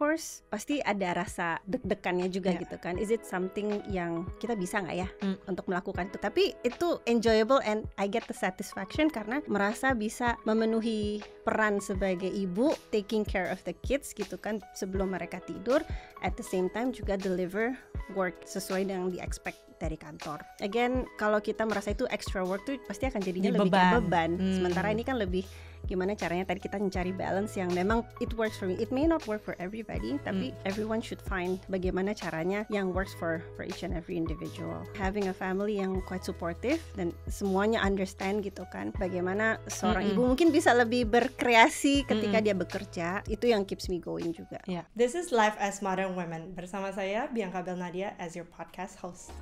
course pasti ada rasa deg-degannya juga yeah. gitu kan is it something yang kita bisa nggak ya mm. untuk melakukan itu tapi itu enjoyable and I get the satisfaction karena merasa bisa memenuhi peran sebagai ibu taking care of the kids gitu kan sebelum mereka tidur at the same time juga deliver work sesuai dengan di expect dari kantor. Again, kalau kita merasa itu extra work tuh pasti akan jadinya Di lebih beban. beban. Hmm. Sementara ini kan lebih gimana caranya tadi kita mencari balance yang memang it works for me it may not work for everybody tapi mm. everyone should find bagaimana caranya yang works for for each and every individual having a family yang quite supportive dan semuanya understand gitu kan bagaimana seorang mm -hmm. ibu mungkin bisa lebih berkreasi ketika mm -hmm. dia bekerja itu yang keeps me going juga yeah. this is life as modern women bersama saya Bianca Belnadia as your podcast host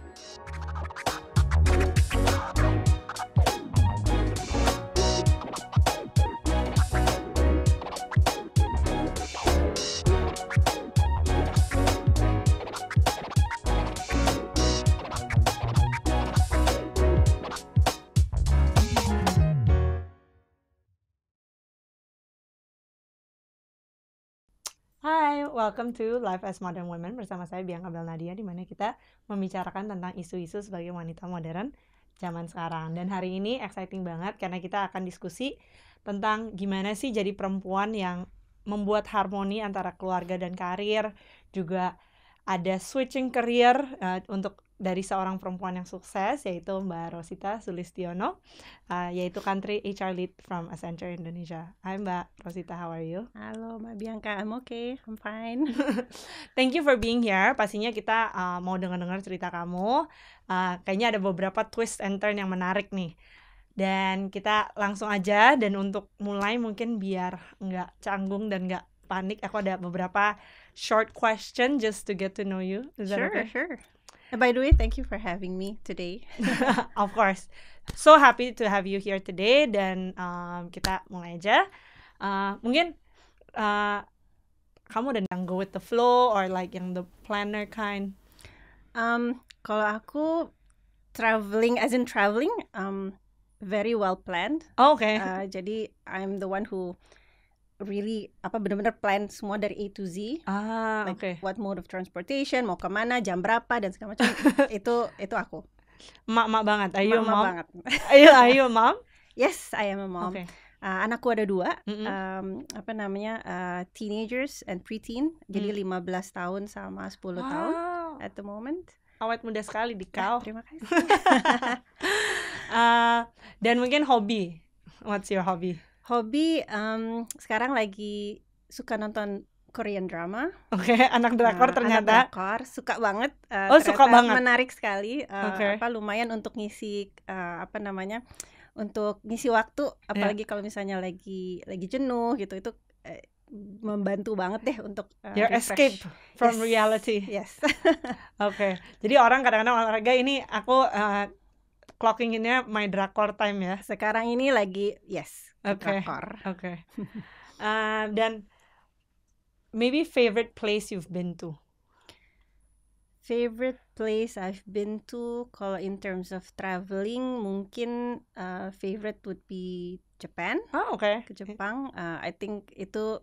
welcome to Life as Modern Women bersama saya Bianca Bel Nadia di mana kita membicarakan tentang isu-isu sebagai wanita modern zaman sekarang. Dan hari ini exciting banget karena kita akan diskusi tentang gimana sih jadi perempuan yang membuat harmoni antara keluarga dan karir, juga ada switching career uh, untuk dari seorang perempuan yang sukses yaitu Mbak Rosita Sulistiono uh, eh, yaitu country HR lead from Accenture Indonesia. Hai Mbak Rosita, how are you? Halo Mbak Bianca, I'm okay, I'm fine. Thank you for being here. Pastinya kita uh, mau dengar-dengar cerita kamu. Uh, kayaknya ada beberapa twist and turn yang menarik nih. Dan kita langsung aja dan untuk mulai mungkin biar nggak canggung dan nggak panik, aku ada beberapa short question just to get to know you. Is that sure, okay? sure. And by the way, thank you for having me today. of course. So happy to have you here today dan um, kita mulai aja. Uh, mungkin uh, kamu udah yang go with the flow or like yang the planner kind? Um, kalau aku traveling as in traveling um, very well planned. Oh, okay. Uh, jadi I'm the one who really apa benar-benar plan semua dari A to Z. Ah, like okay. What mode of transportation, mau kemana, jam berapa dan segala macam. itu itu aku. Mak-mak banget. Ayo mom. banget. ayo ayo mom. Yes, I am a mom. Okay. Uh, anakku ada dua, mm -hmm. um, apa namanya uh, teenagers and preteen, mm. jadi 15 tahun sama 10 wow. tahun at the moment. Awet muda sekali di ya, kau. Ah, terima kasih. uh, dan mungkin hobi, what's your hobby? Hobi um, sekarang lagi suka nonton Korean drama. Oke, okay, anak eh, drakor nah, ternyata. Anak drakor suka banget. Uh, oh, suka banget. Menarik sekali. Uh, eh, okay. Apa lumayan untuk ngisi uh, apa namanya? Untuk ngisi waktu, iya. apalagi yeah. kalau misalnya lagi lagi jenuh gitu itu uh, membantu banget deh untuk uh, your escape from yes. reality. Yes. Oke. okay. Jadi orang kadang-kadang olahraga ini aku uh, clocking innya my drakor time ya. Sekarang ini lagi yes okay. Oke. Okay. uh, ehm, dan maybe favorite place you've been to? Favorite place I've been to kalau in terms of traveling mungkin uh, favorite would be Japan. Oh, oke. Okay. Ke Jepang. Uh, I think itu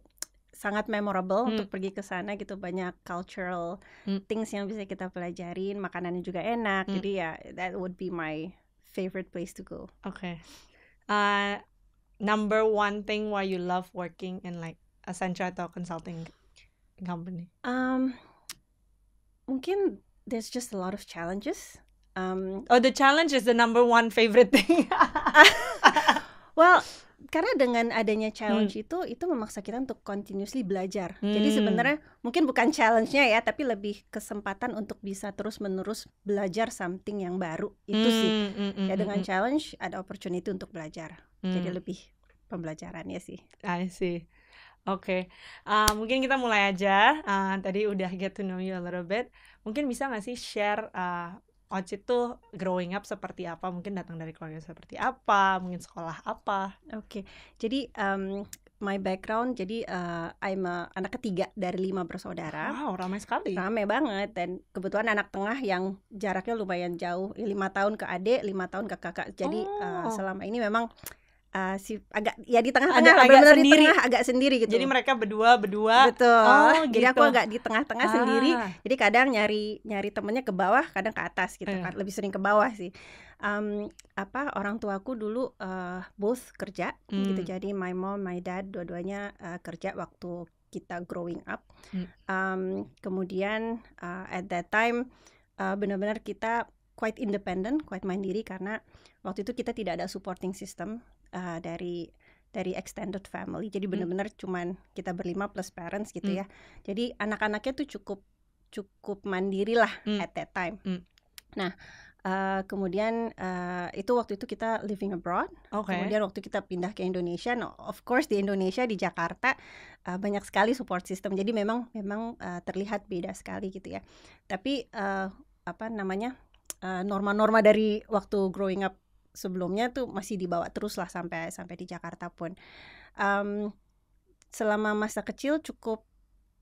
sangat memorable hmm. untuk pergi ke sana gitu banyak cultural hmm. things yang bisa kita pelajarin makanannya juga enak hmm. jadi ya yeah, that would be my favorite place to go. Oke. Okay. Uh, eh, number one thing why you love working in like Accenture atau consulting company? Um, mungkin there's just a lot of challenges. Um, oh, the challenge is the number one favorite thing. well, karena dengan adanya hmm. challenge hmm. itu itu memaksa kita untuk continuously belajar. Hmm. Jadi sebenarnya mungkin bukan challenge-nya ya, tapi lebih kesempatan untuk bisa terus-menerus belajar something yang baru. Itu hmm. sih. Hmm, hmm. Ya dengan hmm, challenge ada opportunity untuk belajar. Hmm. Jadi lebih pembelajarannya sih. I see. Oke, okay. uh, eh, mungkin kita mulai aja. Uh, tadi udah get to know you a little bit. Mungkin bisa nggak sih share uh, eh, Ocit tuh growing up seperti apa? Mungkin datang dari keluarga seperti apa? Mungkin sekolah apa? Oke, okay. jadi um, my background, jadi uh, I'm a, anak ketiga dari lima bersaudara. Wow, ramai sekali. Ramai banget dan kebetulan anak tengah yang jaraknya lumayan jauh, lima tahun ke adik, lima tahun ke kakak. Jadi oh. uh, selama ini memang uh, si agak ya di tengah-tengah agak, agak sendiri. di tengah agak sendiri gitu. Jadi mereka berdua berdua. Betul. Oh, jadi gitu. aku agak di tengah-tengah ah. sendiri. Jadi kadang nyari nyari temennya ke bawah, kadang ke atas gitu. Yeah. Kan. Lebih sering ke bawah sih. Um, apa orang tuaku dulu uh, both kerja gitu. hmm. gitu. Jadi my mom, my dad dua-duanya uh, kerja waktu kita growing up. Hmm. Um, kemudian uh, at that time uh, benar-benar kita quite independent, quite mandiri karena waktu itu kita tidak ada supporting system uh, dari dari extended family. Jadi benar-benar hmm. cuman kita berlima plus parents gitu hmm. ya. Jadi anak-anaknya tuh cukup cukup mandiri lah hmm. at that time. Hmm. Nah, uh, kemudian uh, itu waktu itu kita living abroad. Okay. Kemudian waktu kita pindah ke Indonesia, no, of course di Indonesia di Jakarta uh, banyak sekali support system. Jadi memang memang uh, terlihat beda sekali gitu ya. Tapi uh, apa namanya? norma-norma uh, dari waktu growing up sebelumnya tuh masih dibawa terus lah sampai sampai di Jakarta pun um, selama masa kecil cukup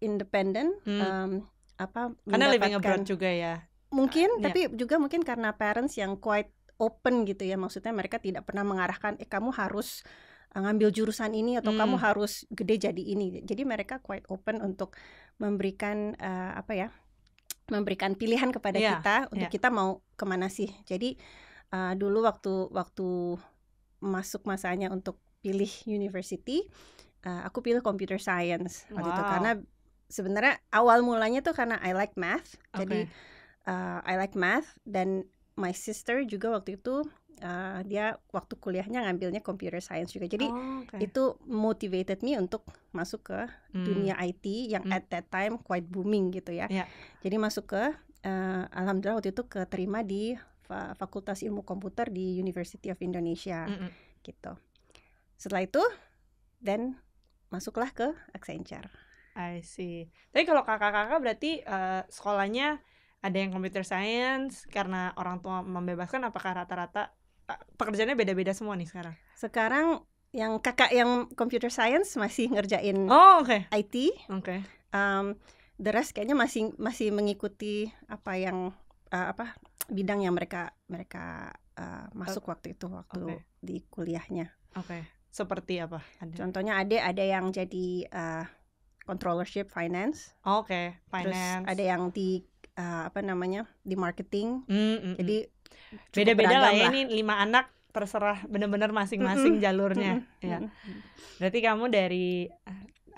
independen hmm. um, apa karena living abroad juga ya mungkin uh, tapi yeah. juga mungkin karena parents yang quite open gitu ya maksudnya mereka tidak pernah mengarahkan eh kamu harus eh, ngambil jurusan ini atau hmm. kamu harus gede jadi ini. Jadi mereka quite open untuk memberikan uh, apa ya? memberikan pilihan kepada yeah. kita untuk yeah. kita mau kemana sih. Jadi uh, dulu waktu waktu masuk masanya untuk pilih university, uh, aku pilih computer science waktu itu karena sebenarnya awal mulanya tuh karena I like math, okay. jadi uh, I like math dan my sister juga waktu itu uh, dia waktu kuliahnya ngambilnya computer science juga jadi oh, okay. itu motivated me untuk masuk ke hmm. dunia IT yang hmm. at that time quite booming gitu ya yeah. jadi masuk ke uh, alhamdulillah waktu itu keterima di Fakultas Ilmu Komputer di University of Indonesia mm -hmm. gitu. Setelah itu then masuklah ke Accenture. I see. Tapi kalau kakak-kakak berarti uh, sekolahnya ada yang computer science karena orang tua membebaskan apakah rata-rata uh, pekerjaannya beda-beda semua nih sekarang? Sekarang yang kakak yang computer science masih ngerjain oh, okay. IT. Oke. Okay. Um, the rest kayaknya masih masih mengikuti apa yang uh, apa bidang yang mereka mereka uh, masuk waktu itu waktu okay. di kuliahnya. Oke. Okay. Seperti apa? Ada. Contohnya ada ada yang jadi uh, controllership finance. Oh, Oke, okay. finance. Terus ada yang di uh, apa namanya? di marketing. Mm, mm, jadi mm. beda-beda lah ya ini lima anak terserah benar-benar masing-masing mm -hmm. jalurnya mm -hmm. ya. Berarti kamu dari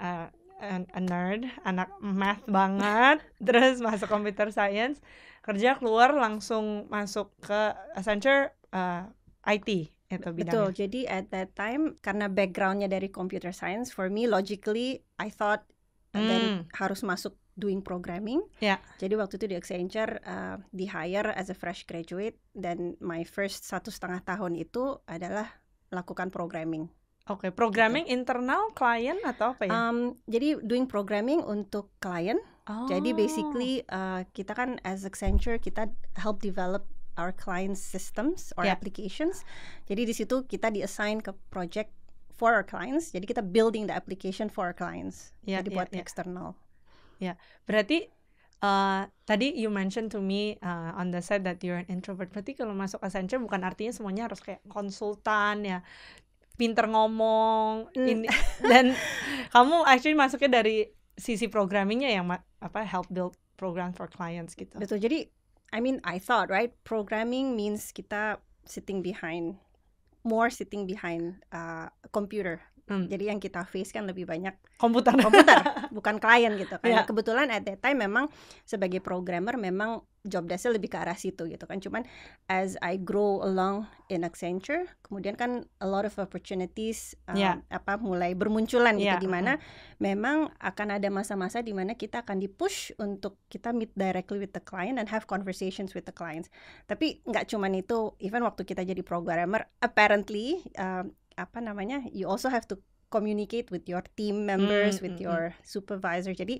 uh, a nerd, anak math banget, terus masuk computer science kerja keluar langsung masuk ke Accenture uh, eh, IT atau bidang Betul. Jadi at that time karena backgroundnya dari computer science, for me logically I thought eh, hmm. then harus masuk doing programming. Yeah. Jadi waktu itu di Accenture uh, di hire as a fresh graduate dan my first satu setengah tahun itu adalah lakukan programming. Oke, okay, programming gitu. internal client atau apa ya? Um, jadi doing programming untuk client. Jadi oh. basically uh, kita kan as Accenture kita help develop our clients systems or yeah. applications. Jadi di situ kita di assign ke project for our clients. Jadi kita building the application for our clients. Yeah, jadi yeah, buat yeah. eksternal. Ya, yeah. berarti uh, tadi you mentioned to me uh, on the side that you're an introvert. Berarti kalau masuk Accenture bukan artinya semuanya harus kayak konsultan ya pinter ngomong mm. ini dan kamu actually masuknya dari sisi programmingnya yang apa help build program for clients gitu. Betul. Jadi I mean I thought right programming means kita sitting behind more sitting behind uh, computer. Hmm. Jadi yang kita face kan lebih banyak komputer, komputer bukan klien gitu karena iya. Yeah. Kebetulan at that time memang sebagai programmer memang job desk lebih ke arah situ gitu kan cuman as I grow along in Accenture kemudian kan a lot of opportunities um, yeah. apa mulai bermunculan yeah. gitu ya, mana mm-hmm. memang akan ada masa-masa di mana kita akan di push untuk kita meet directly with the client and have conversations with the clients tapi nggak cuman itu even waktu kita jadi programmer apparently um, apa namanya you also have to communicate with your team members, mm, with your supervisor. Jadi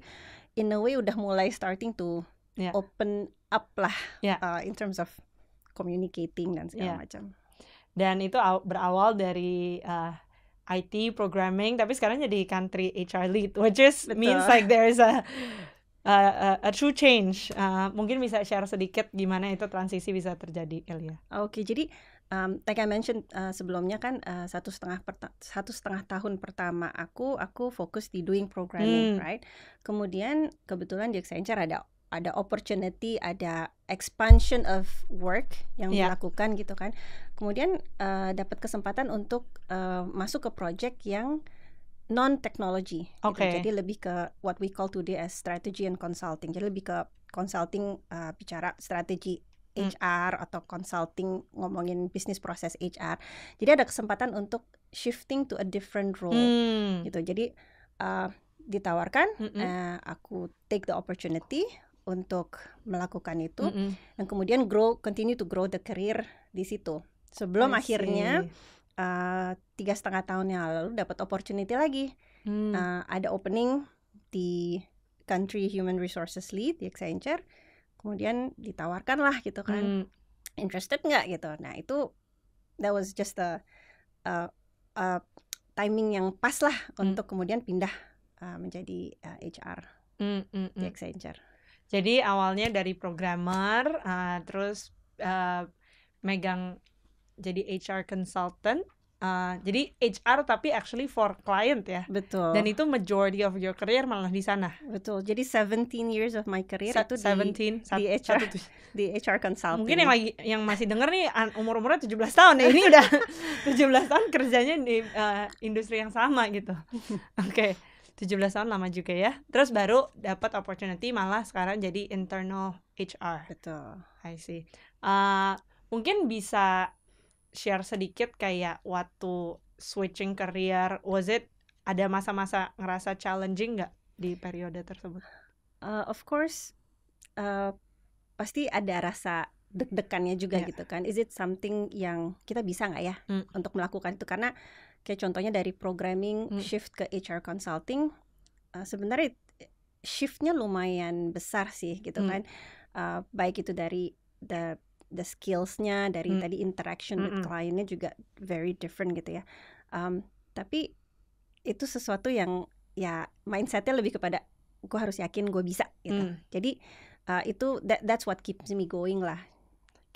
in a way udah mulai starting to yeah. open up lah yeah. uh, in terms of communicating dan segala yeah. macam. Dan itu berawal dari uh, IT programming, tapi sekarang jadi country HR lead, which is Betul. means like is a Uh, a, a true change. Uh, mungkin bisa share sedikit gimana itu transisi bisa terjadi, Elia. Oke, okay, jadi um, like I mentioned uh, sebelumnya kan uh, satu setengah satu setengah tahun pertama aku aku fokus di doing programming, hmm. right? Kemudian kebetulan di Accenture ada ada opportunity, ada expansion of work yang yeah. dilakukan gitu kan. Kemudian uh, dapat kesempatan untuk uh, masuk ke project yang non technology. Okay. Gitu. Jadi lebih ke what we call today as strategy and consulting. Jadi lebih ke consulting uh, bicara strategi HR hmm. atau consulting ngomongin bisnis proses HR. Jadi ada kesempatan untuk shifting to a different role hmm. gitu. Jadi uh, ditawarkan mm -mm. uh, aku take the opportunity untuk melakukan itu mm -hmm. dan kemudian grow continue to grow the career di situ sebelum akhirnya uh, tiga setengah tahun yang lalu dapat opportunity lagi mm. uh, ada opening di country human resources lead di Accenture kemudian ditawarkan lah gitu kan mm. interested nggak gitu nah itu that was just a, a, a timing yang pas lah mm. untuk kemudian pindah uh, menjadi uh, HR mm hmm. di hmm. Accenture jadi awalnya dari programmer, uh, terus uh, megang jadi HR consultant. Uh, jadi HR tapi actually for client ya. Betul. Dan itu majority of your career malah di sana. Betul. Jadi 17 years of my career Sa itu 17, di, di HR di HR consultant. Mungkin yang lagi yang masih denger nih umur-umurnya 17 tahun ya. Ini udah 17 tahun kerjanya di uh, industri yang sama gitu. Oke. Okay tujuh belas tahun lama juga ya. Terus baru dapat opportunity malah sekarang jadi internal HR. Betul. I see. Uh, mungkin bisa share sedikit kayak waktu switching career was it ada masa-masa ngerasa challenging nggak di periode tersebut? Uh, of course uh, pasti ada rasa deg-degannya juga yeah. gitu kan. Is it something yang kita bisa nggak ya mm. untuk melakukan itu karena kayak contohnya dari programming hmm. shift ke HR consulting uh, sebenarnya shiftnya lumayan besar sih gitu hmm. kan uh, baik itu dari the the skillsnya dari hmm. tadi interaction hmm. with kliennya juga very different gitu ya um, tapi itu sesuatu yang ya mindsetnya lebih kepada gue harus yakin gue bisa gitu hmm. jadi uh, itu that, that's what keeps me going lah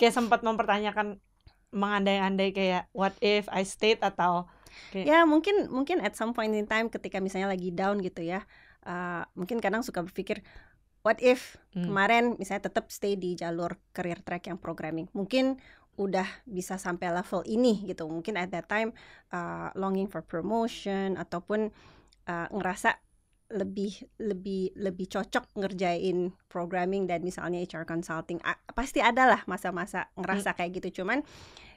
kayak sempat mempertanyakan mengandai-andai kayak what if I stayed atau okay. ya mungkin mungkin at some point in time ketika misalnya lagi down gitu ya uh, mungkin kadang suka berpikir what if hmm. kemarin misalnya tetap stay di jalur career track yang programming mungkin udah bisa sampai level ini gitu mungkin at that time uh, longing for promotion ataupun uh, ngerasa lebih lebih lebih cocok ngerjain programming dan misalnya HR consulting pasti ada lah masa-masa ngerasa hmm. kayak gitu cuman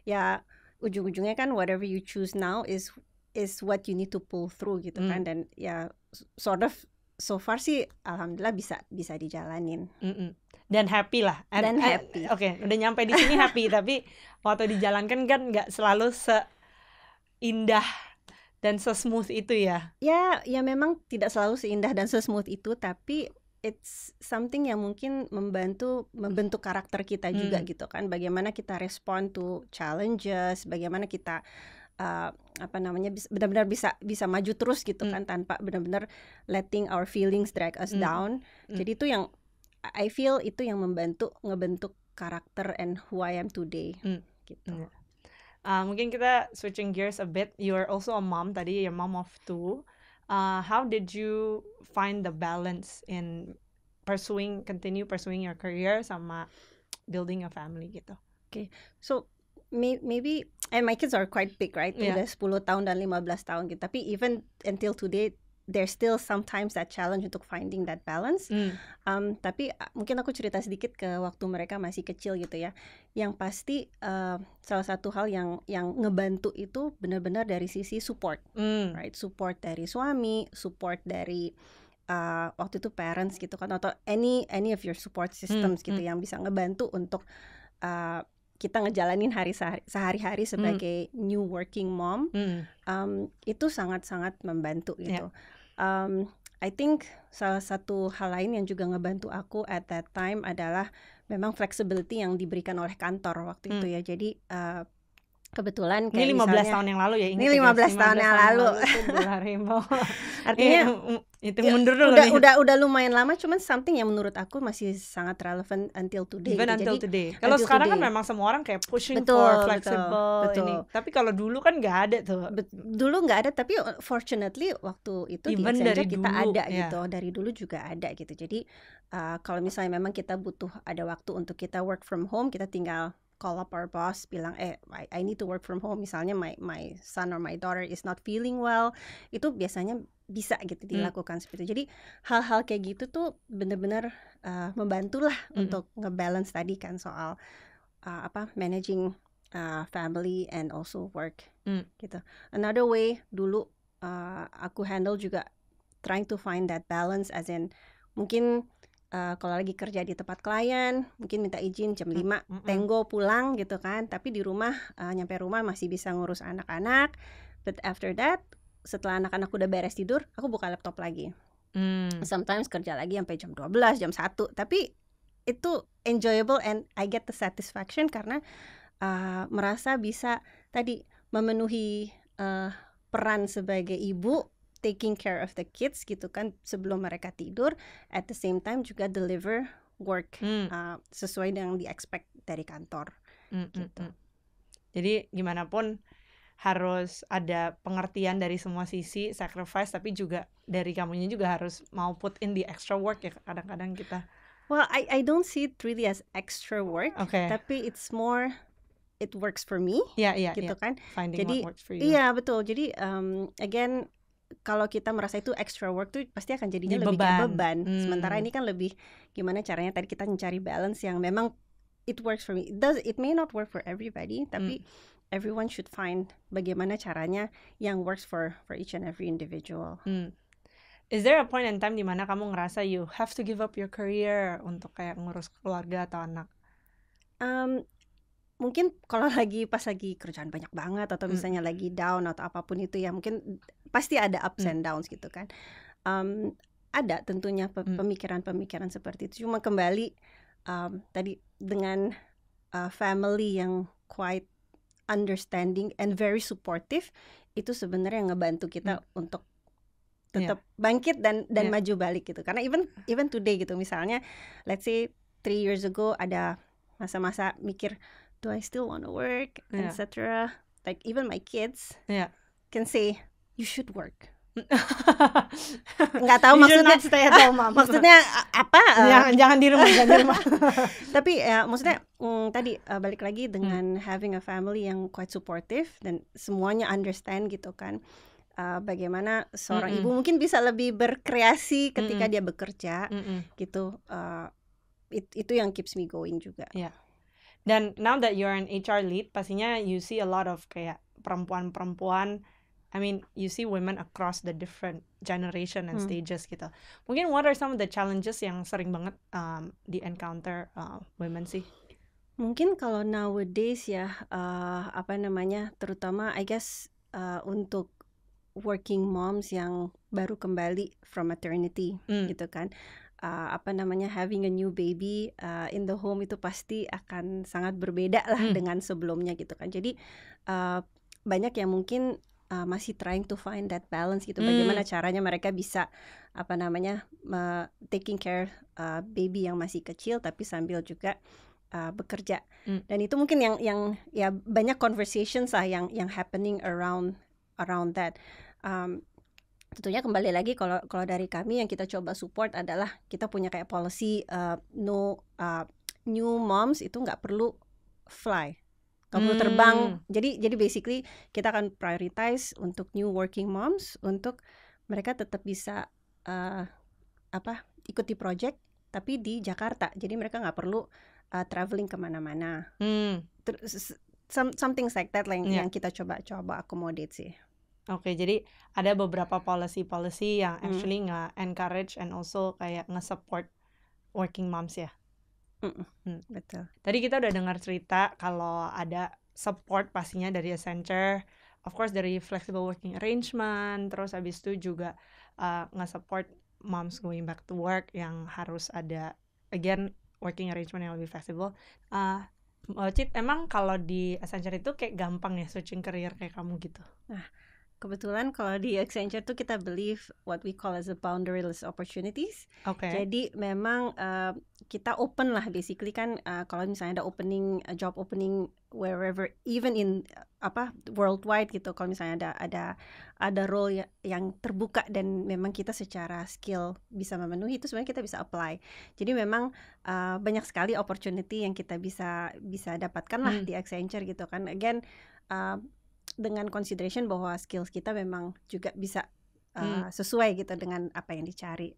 ya ujung-ujungnya kan whatever you choose now is is what you need to pull through gitu mm. kan hmm. dan ya sort of so far sih alhamdulillah bisa bisa dijalanin mm -mm. dan happy lah and, dan happy oke okay, udah nyampe di sini happy tapi waktu dijalankan kan nggak selalu seindah dan sesmooth itu ya ya ya memang tidak selalu seindah dan sesmooth itu tapi it's something yang mungkin membantu membentuk karakter kita hmm. juga gitu kan bagaimana kita respond to challenges bagaimana kita uh, apa namanya benar-benar bisa bisa maju terus gitu hmm. kan tanpa benar-benar letting our feelings drag us hmm. down hmm. jadi itu yang I feel itu yang membantu ngebentuk karakter and who I am today hmm. gitu yeah. Hmm. Uh, mungkin kita switching gears a bit. You are also a mom tadi, your mom of two. uh, how did you find the balance in pursuing continue pursuing your career sama building a family gitu okay so maybe and my kids are quite big right yeah. udah 10 tahun dan 15 tahun gitu tapi even until today there's still sometimes that challenge untuk finding that balance. Mm. Um, tapi uh, mungkin aku cerita sedikit ke waktu mereka masih kecil gitu ya. Yang pasti uh, salah satu hal yang yang ngebantu itu benar-benar dari sisi support, mm. right? Support dari suami, support dari uh, waktu itu parents gitu kan atau any any of your support hmm, systems mm. gitu mm. yang bisa ngebantu untuk uh, kita ngejalanin hari sehari-hari sebagai mm. new working mom mm. um, itu sangat-sangat membantu ya. gitu. Yeah. Um, I think salah satu hal lain yang juga ngebantu aku at that time adalah memang flexibility yang diberikan oleh kantor waktu mm. itu hmm. ya. Jadi uh, kebetulan kayak ini 15 misalnya, tahun yang lalu ya ini 15, ya, 15 tahun yang lalu, lalu artinya iya. um, um, itu ya, mundur dulu udah, udah udah lumayan lama cuman something yang menurut aku masih sangat relevan until today even gitu. until Jadi, today kalau sekarang kan today. kan memang semua orang kayak pushing betul, for flexible betul, ini tapi kalau dulu kan nggak ada tuh Bet dulu nggak ada tapi uh, fortunately waktu itu even di dari kita dulu, ada yeah. gitu dari dulu juga ada gitu jadi uh, kalau misalnya memang kita butuh ada waktu untuk kita work from home kita tinggal call up our boss bilang eh I, I need to work from home misalnya my my son or my daughter is not feeling well itu biasanya bisa gitu hmm. dilakukan hmm. seperti itu. Jadi hal-hal kayak gitu tuh benar-benar uh, eh, membantulah hmm. untuk ngebalance tadi kan soal uh, apa managing uh, family and also work hmm. gitu. Another way dulu uh, aku handle juga trying to find that balance as in mungkin uh, kalau lagi kerja di tempat klien mungkin minta izin jam 5 mm -mm. tenggo pulang gitu kan tapi di rumah uh, nyampe rumah masih bisa ngurus anak-anak but after that setelah anak-anak udah beres tidur aku buka laptop lagi mm. sometimes kerja lagi sampai jam 12 jam 1 tapi itu enjoyable and I get the satisfaction karena uh, merasa bisa tadi memenuhi uh, peran sebagai ibu taking care of the kids gitu kan sebelum mereka tidur at the same time juga deliver work hmm. uh, sesuai dengan di expect dari kantor hmm, hmm, gitu. hmm. Jadi gimana pun harus ada pengertian dari semua sisi sacrifice tapi juga dari kamunya juga harus mau put in the extra work ya kadang-kadang kita. Well, I I don't see it really as extra work, okay. tapi it's more it works for me. yeah, yeah, gitu yeah. kan. Finding Jadi, what works for you. Iya, betul. Jadi um, again kalau kita merasa itu extra work tuh pasti akan jadinya Di lebih beban. beban. Hmm. Sementara ini kan lebih gimana caranya tadi kita mencari balance yang memang it works for me. It does it may not work for everybody, tapi hmm. everyone should find bagaimana caranya yang works for for each and every individual. Hmm. Is there a point in time di mana kamu ngerasa you have to give up your career untuk kayak ngurus keluarga atau anak? Um, mungkin kalau lagi pas lagi kerjaan banyak banget atau hmm. misalnya mm. lagi down atau apapun itu ya mungkin pasti ada ups mm. and downs gitu kan um, ada tentunya hmm. pemikiran-pemikiran seperti itu cuma kembali um, tadi dengan uh, family yang quite understanding and very supportive itu sebenarnya yang ngebantu kita mm. untuk iya. tetap yeah. bangkit dan dan yeah. maju balik gitu karena even even today gitu misalnya let's say three years ago ada masa-masa mikir do I still want to work, yeah. etc. Like even my kids yeah. can say you should work. nggak tahu maksudnya stay at home, mom. maksudnya apa eh, jangan, jangan di rumah jangan di rumah tapi ya maksudnya mm, tadi uh, balik lagi hmm. dengan hmm. having a family yang quite supportive dan semuanya understand gitu kan uh, bagaimana seorang mm -mm. ibu mungkin bisa lebih berkreasi ketika mm -mm. dia bekerja mm -mm. gitu uh, it, itu yang keeps me going juga yeah dan now that you're an HR lead pastinya you see a lot of kayak perempuan-perempuan I mean you see women across the different generation and hmm. stages gitu mungkin what are some of the challenges yang sering banget um, di encounter uh, women sih mungkin kalau nowadays ya uh, apa namanya terutama I guess uh, untuk working moms yang baru kembali from maternity hmm. gitu kan uh, apa namanya having a new baby uh, in the home itu pasti akan sangat berbeda lah hmm. dengan sebelumnya gitu kan. Jadi uh, banyak yang mungkin uh, masih trying to find that balance gitu. Bagaimana hmm. caranya mereka bisa apa namanya uh, taking care uh, baby yang masih kecil tapi sambil juga uh, bekerja. Hmm. Dan itu mungkin yang yang ya banyak conversations lah yang yang happening around around that. Um, tentunya kembali lagi kalau kalau dari kami yang kita coba support adalah kita punya kayak policy uh, no uh, new moms itu nggak perlu fly nggak perlu terbang hmm. jadi jadi basically kita akan prioritize untuk new working moms untuk mereka tetap bisa uh, apa ikuti project tapi di Jakarta jadi mereka nggak perlu uh, traveling kemana-mana hmm. something like that yang, yeah. yang kita coba coba akomodasi. sih Oke, jadi ada beberapa hmm. policy-policy yang mm. actually nggak encourage and also kayak nge-support working moms ya. Mm. Hmm. Betul. Tadi kita udah dengar cerita kalau ada support pastinya dari Accenture, of course dari flexible working arrangement, terus habis itu juga uh, nge-support moms going back to work yang harus ada again working arrangement yang lebih flexible. Uh, Cit, emang kalau di Accenture itu kayak gampang ya switching career kayak kamu gitu? Nah, Kebetulan kalau di Accenture tuh kita believe what we call as a boundaryless opportunities. Okay. Jadi memang uh, kita open lah basically kan uh, kalau misalnya ada opening uh, job opening wherever even in uh, apa worldwide gitu kalau misalnya ada ada ada role ya, yang terbuka dan memang kita secara skill bisa memenuhi itu sebenarnya kita bisa apply. Jadi memang uh, banyak sekali opportunity yang kita bisa bisa dapatkan lah hmm. di Accenture gitu kan. Again uh, dengan consideration bahwa skills kita memang juga bisa uh, hmm. sesuai gitu dengan apa yang dicari.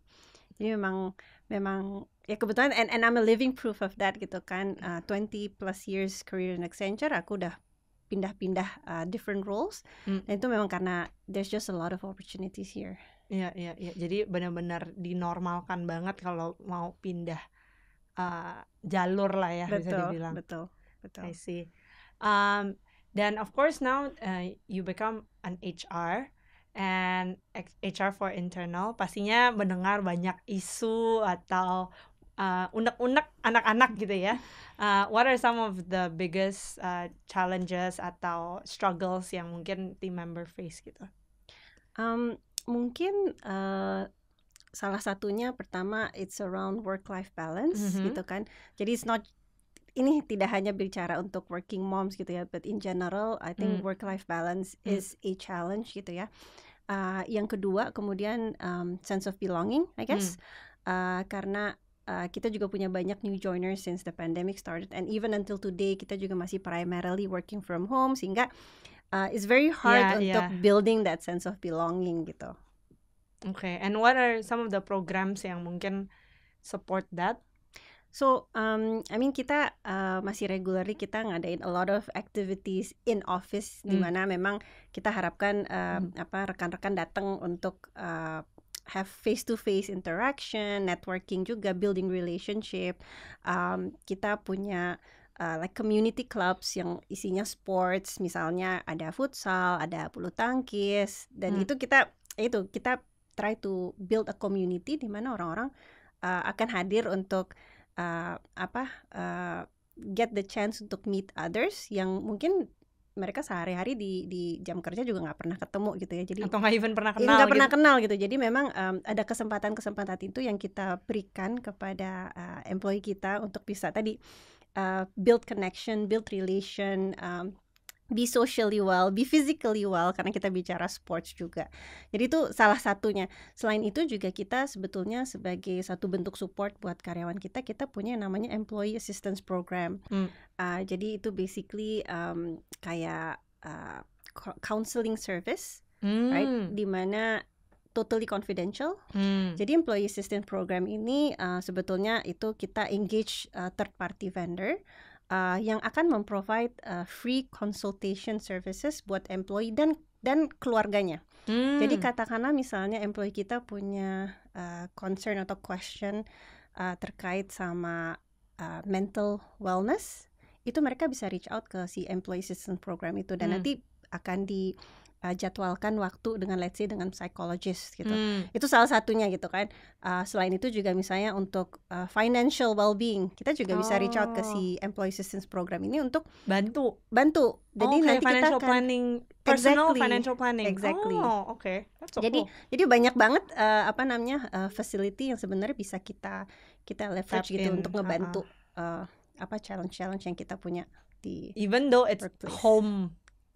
Jadi memang memang ya kebetulan and, and I'm a living proof of that gitu kan. Uh, eh, 20 plus years career in Accenture aku udah pindah-pindah uh, different roles. Hmm. Dan itu memang karena there's just a lot of opportunities here. Iya, iya, iya. Jadi benar-benar dinormalkan banget kalau mau pindah uh, jalur lah ya betul, bisa dibilang. Betul, betul. I see. Um, Then of course now uh, you become an HR and HR for internal pastinya mendengar banyak isu atau uh, unek-unek anak-anak gitu ya. Uh, what are some of the biggest uh, challenges atau struggles yang mungkin team member face gitu? Um, mungkin uh, salah satunya pertama it's around work life balance mm -hmm. gitu kan. Jadi it's not ini tidak hanya bicara untuk working moms gitu ya, but in general I think hmm. work life balance hmm. is a challenge gitu ya. Uh, yang kedua kemudian um, sense of belonging, I guess. Hmm. Uh, karena Uh, kita juga punya banyak new joiners since the pandemic started and even until today kita juga masih primarily working from home sehingga uh, it's very hard yeah, untuk yeah. building that sense of belonging gitu. Okay, and what are some of the programs yang mungkin support that So, um, I mean kita uh, masih regularly kita ngadain a lot of activities in office hmm. di mana memang kita harapkan uh, hmm. apa rekan-rekan datang untuk uh, have face to face interaction, networking juga, building relationship. Um, kita punya uh, like community clubs yang isinya sports, misalnya ada futsal, ada bulu tangkis dan hmm. itu kita itu kita try to build a community di mana orang-orang uh, akan hadir untuk uh, apa uh, get the chance untuk meet others yang mungkin mereka sehari-hari di di jam kerja juga nggak pernah ketemu gitu ya jadi atau nggak even pernah iya, kenal nggak gitu. pernah kenal gitu jadi memang um, ada kesempatan-kesempatan itu yang kita berikan kepada uh, employee kita untuk bisa tadi uh, build connection build relation um, be socially well, be physically well karena kita bicara sports juga. Jadi itu salah satunya. Selain itu juga kita sebetulnya sebagai satu bentuk support buat karyawan kita, kita punya yang namanya employee assistance program. Hmm. Uh, jadi itu basically um, kayak uh, counseling service, hmm. right? Dimana totally confidential. Hmm. Jadi employee assistance program ini uh, sebetulnya itu kita engage uh, third party vendor uh, yang akan memprovide uh, free consultation services buat employee dan dan keluarganya. Hmm. Jadi katakanlah misalnya employee kita punya uh, concern atau question uh, terkait sama uh, mental wellness, itu mereka bisa reach out ke si employee assistance program itu dan hmm. nanti akan di uh, jadwalkan waktu dengan let's say dengan psychologist gitu. Hmm. Itu salah satunya gitu kan. Uh, selain itu juga misalnya untuk uh, financial well-being, kita juga oh. bisa reach out ke si oh. employee assistance program ini untuk bantu bantu. Jadi oh, okay. nanti financial kita akan planning personal exactly, financial planning. Exactly. Oh, oke. Okay. so jadi cool. jadi banyak banget uh, apa namanya uh, facility yang sebenarnya bisa kita kita leverage gitu untuk ngebantu uh -huh. uh, apa challenge-challenge yang kita punya di even though it's workplace. home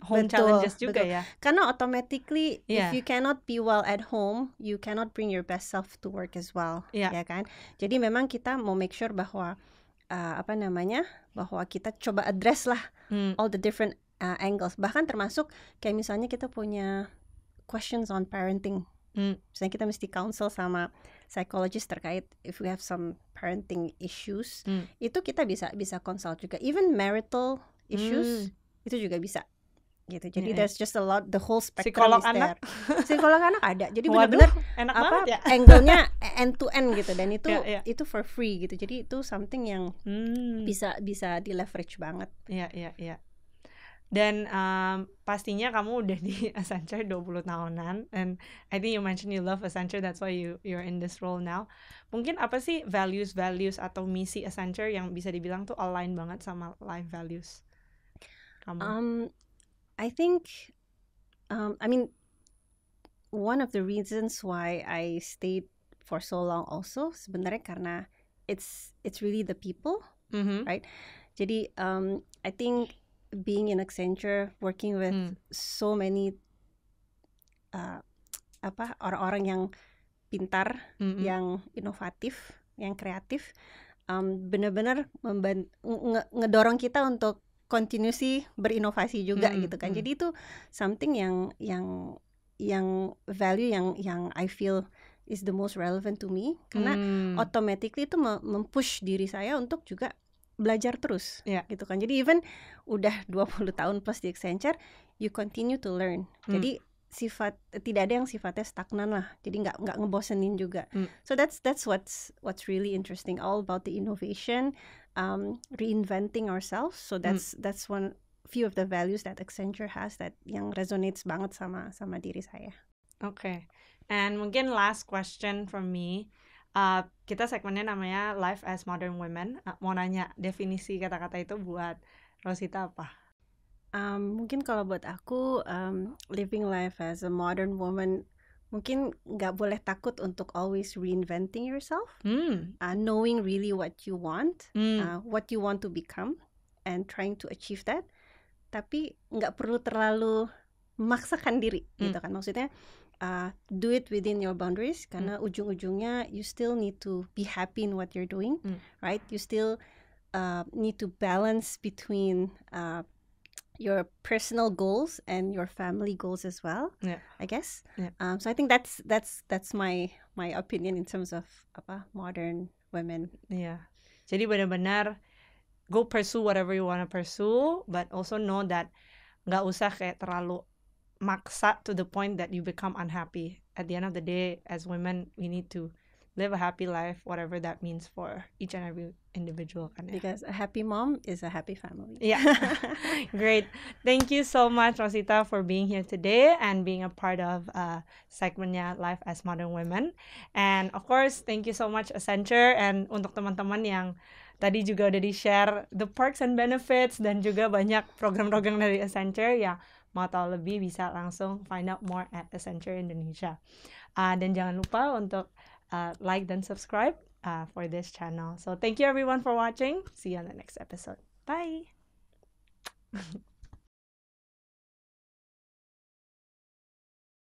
home betul, challenges juga betul. ya. Karena automatically yeah. if you cannot be well at home, you cannot bring your best self to work as well, yeah. ya kan? Jadi memang kita mau make sure bahwa uh, apa namanya? bahwa kita coba address lah hmm. all the different uh, angles. Bahkan termasuk kayak misalnya kita punya questions on parenting. Hmm. Misalnya kita mesti counsel sama psychologist terkait if we have some parenting issues, hmm. itu kita bisa bisa consult juga even marital issues hmm. itu juga bisa gitu. Jadi yeah, there's just a lot the whole spectrum psikolog is anak. there. Psikolog anak ada. Jadi benar-benar apa ya. angle-nya end to end gitu dan itu yeah, yeah. itu for free gitu. Jadi itu something yang hmm. bisa bisa di leverage banget. ya yeah, ya yeah, iya. Yeah. Iya. Dan um, pastinya kamu udah di Accenture 20 tahunan and I think you mentioned you love Accenture that's why you you're in this role now. Mungkin apa sih values-values atau misi Accenture yang bisa dibilang tuh align banget sama life values? Kamu. Um, I think, um, I mean, one of the reasons why I stayed for so long also sebenarnya karena it's it's really the people, mm-hmm. right? Jadi, um, I think being in Accenture, working with mm. so many uh, apa orang-orang yang pintar, mm-hmm. yang inovatif, yang kreatif, um, benar-benar ngedorong kita untuk Kontinusi berinovasi juga hmm. gitu kan. Hmm. Jadi itu something yang yang yang value yang yang I feel is the most relevant to me karena hmm. automatically itu mempush diri saya untuk juga belajar terus yeah. gitu kan. Jadi even udah 20 tahun plus di Accenture, you continue to learn. Hmm. Jadi sifat tidak ada yang sifatnya stagnan lah jadi nggak nggak ngebosenin juga mm. so that's that's what's what's really interesting all about the innovation um, reinventing ourselves. So hmm. that's mm. that's one few of the values that Accenture has that yang resonates banget sama sama diri saya. Oke. Okay. And mungkin last question from me. Uh, kita segmennya namanya Life as Modern Women. Uh, mau nanya definisi kata-kata itu buat Rosita apa? Um, mungkin kalau buat aku um, living life as a modern woman mungkin nggak boleh takut untuk always reinventing yourself, mm. uh, knowing really what you want, mm. uh, what you want to become, and trying to achieve that. Tapi nggak perlu terlalu memaksakan diri, mm. gitu kan? Maksudnya uh, do it within your boundaries hmm. karena mm. ujung-ujungnya you still need to be happy in what you're doing, mm. right? You still uh, need to balance between uh, your personal goals and your family goals as well. Yeah. I guess. Yeah. Um, so I think that's that's that's my my opinion in terms of apa modern women. Yeah. Jadi benar-benar go pursue whatever you wanna pursue, but also know that nggak usah kayak terlalu maksa to the point that you become unhappy. At the end of the day, as women, we need to live a happy life, whatever that means for each and every individual. Kan, ya? Because a happy mom is a happy family. Yeah. Great. Thank you so much, Rosita, for being here today and being a part of uh, segmentnya Life as Modern Women. And of course, thank you so much, Accenture. And untuk teman-teman yang tadi juga udah di-share the perks and benefits dan juga banyak program-program dari Accenture ya mau tahu lebih bisa langsung find out more at Accenture Indonesia. Uh, dan jangan lupa untuk uh, like then subscribe uh, for this channel. So thank you everyone for watching. See you on the next episode. Bye.